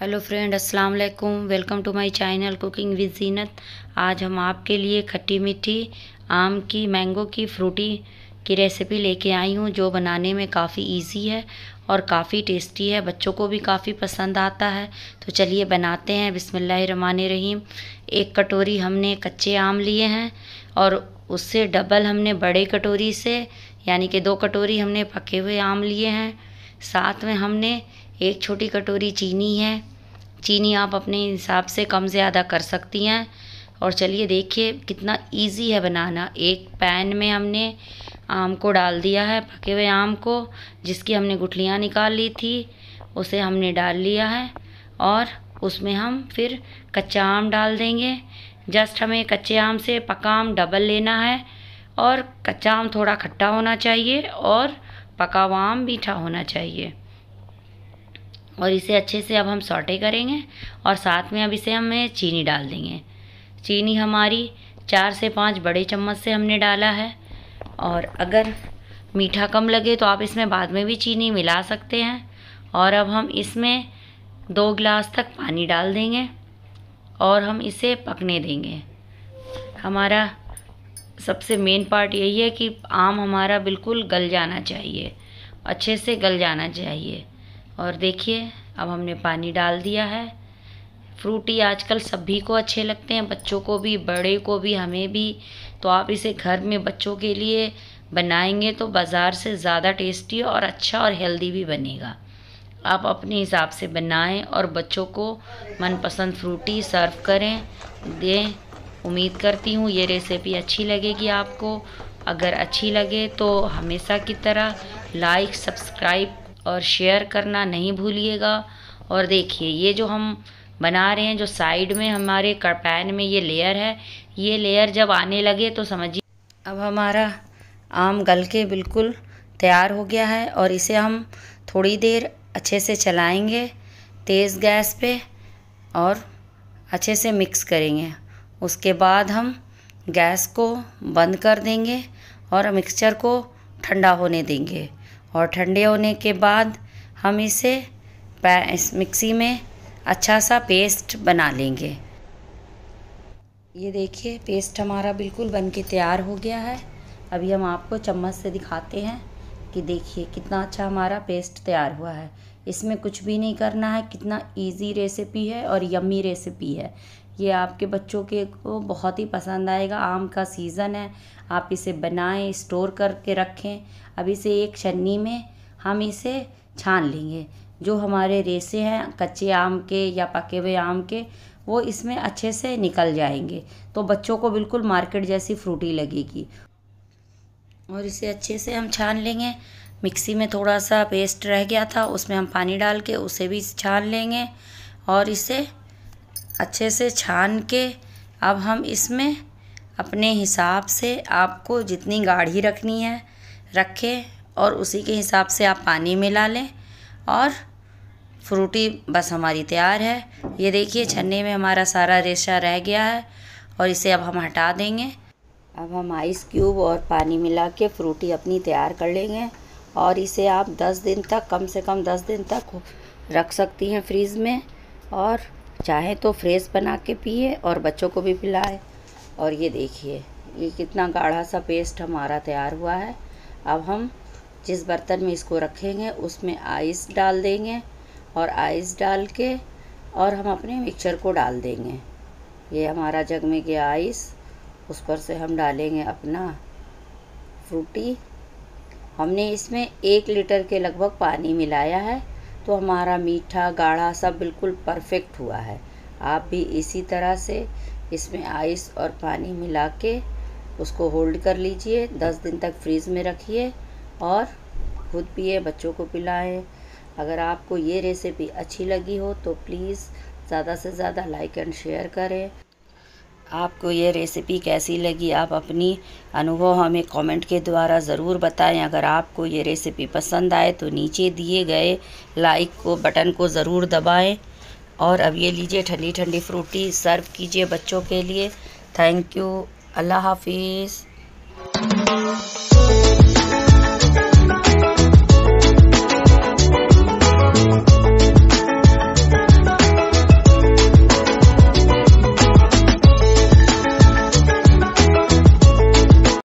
hello friend अस्सलाम वालेकुम welcome to my channel cooking with Zeenat आज हम आपके लिए खट्टी मीठी आम की मैंगो की फ्रूटी की रेसिपी लेके आई हूँ जो बनाने में काफ़ी इजी है और काफ़ी टेस्टी है बच्चों को भी काफ़ी पसंद आता है तो चलिए बनाते हैं रहीम एक कटोरी हमने कच्चे आम लिए हैं और उससे डबल हमने बड़े कटोरी से यानी कि दो कटोरी हमने पके हुए आम लिए हैं साथ में हमने एक छोटी कटोरी चीनी है चीनी आप अपने हिसाब से कम ज़्यादा कर सकती हैं और चलिए देखिए कितना इजी है बनाना एक पैन में हमने आम को डाल दिया है पके हुए आम को जिसकी हमने गुठलियाँ निकाल ली थी उसे हमने डाल लिया है और उसमें हम फिर कच्चा आम डाल देंगे जस्ट हमें कच्चे आम से पका आम डबल लेना है और कच्चा आम थोड़ा खट्टा होना चाहिए और पका हुआ आम मीठा होना चाहिए और इसे अच्छे से अब हम सॉटे करेंगे और साथ में अब इसे हमें चीनी डाल देंगे चीनी हमारी चार से पाँच बड़े चम्मच से हमने डाला है और अगर मीठा कम लगे तो आप इसमें बाद में भी चीनी मिला सकते हैं और अब हम इसमें दो गिलास तक पानी डाल देंगे और हम इसे पकने देंगे हमारा सबसे मेन पार्ट यही है कि आम हमारा बिल्कुल गल जाना चाहिए अच्छे से गल जाना चाहिए और देखिए अब हमने पानी डाल दिया है फ्रूटी आजकल सभी को अच्छे लगते हैं बच्चों को भी बड़े को भी हमें भी तो आप इसे घर में बच्चों के लिए बनाएंगे तो बाज़ार से ज़्यादा टेस्टी और अच्छा और हेल्दी भी बनेगा आप अपने हिसाब से बनाएं और बच्चों को मनपसंद फ्रूटी सर्व करें दें उम्मीद करती हूँ ये रेसिपी अच्छी लगेगी आपको अगर अच्छी लगे तो हमेशा की तरह लाइक सब्सक्राइब और शेयर करना नहीं भूलिएगा और देखिए ये जो हम बना रहे हैं जो साइड में हमारे कड़पैन में ये लेयर है ये लेयर जब आने लगे तो समझिए अब हमारा आम गल के बिल्कुल तैयार हो गया है और इसे हम थोड़ी देर अच्छे से चलाएंगे तेज़ गैस पे और अच्छे से मिक्स करेंगे उसके बाद हम गैस को बंद कर देंगे और मिक्सचर को ठंडा होने देंगे और ठंडे होने के बाद हम इसे इस मिक्सी में अच्छा सा पेस्ट बना लेंगे ये देखिए पेस्ट हमारा बिल्कुल बन के तैयार हो गया है अभी हम आपको चम्मच से दिखाते हैं कि देखिए कितना अच्छा हमारा पेस्ट तैयार हुआ है इसमें कुछ भी नहीं करना है कितना इजी रेसिपी है और यम्मी रेसिपी है ये आपके बच्चों के को बहुत ही पसंद आएगा आम का सीज़न है आप इसे बनाएं स्टोर करके रखें अब इसे एक छन्नी में हम इसे छान लेंगे जो हमारे रेसे हैं कच्चे आम के या पके हुए आम के वो इसमें अच्छे से निकल जाएंगे तो बच्चों को बिल्कुल मार्केट जैसी फ्रूटी लगेगी और इसे अच्छे से हम छान लेंगे मिक्सी में थोड़ा सा पेस्ट रह गया था उसमें हम पानी डाल के उसे भी छान लेंगे और इसे अच्छे से छान के अब हम इसमें अपने हिसाब से आपको जितनी गाढ़ी रखनी है रखें और उसी के हिसाब से आप पानी मिला लें और फ्रूटी बस हमारी तैयार है ये देखिए छन्ने में हमारा सारा रेशा रह गया है और इसे अब हम हटा देंगे अब हम आइस क्यूब और पानी मिला के फ्रूटी अपनी तैयार कर लेंगे और इसे आप 10 दिन तक कम से कम 10 दिन तक रख सकती हैं फ्रीज़ में और चाहे तो फ्रेश बना के पिए और बच्चों को भी पिलाए और ये देखिए ये कितना गाढ़ा सा पेस्ट हमारा तैयार हुआ है अब हम जिस बर्तन में इसको रखेंगे उसमें आइस डाल देंगे और आइस डाल के और हम अपने मिक्सचर को डाल देंगे ये हमारा जग में गया आइस उस पर से हम डालेंगे अपना फ्रूटी हमने इसमें एक लीटर के लगभग पानी मिलाया है तो हमारा मीठा गाढ़ा सब बिल्कुल परफेक्ट हुआ है आप भी इसी तरह से इसमें आइस और पानी मिला के उसको होल्ड कर लीजिए दस दिन तक फ्रीज़ में रखिए और खुद पिए बच्चों को पिलाएं अगर आपको ये रेसिपी अच्छी लगी हो तो प्लीज़ ज़्यादा से ज़्यादा लाइक एंड शेयर करें आपको ये रेसिपी कैसी लगी आप अपनी अनुभव हमें कमेंट के द्वारा ज़रूर बताएं अगर आपको ये रेसिपी पसंद आए तो नीचे दिए गए लाइक को बटन को ज़रूर दबाएं और अब ये लीजिए ठंडी ठंडी फ्रूटी सर्व कीजिए बच्चों के लिए थैंक यू अल्लाह हाफिज़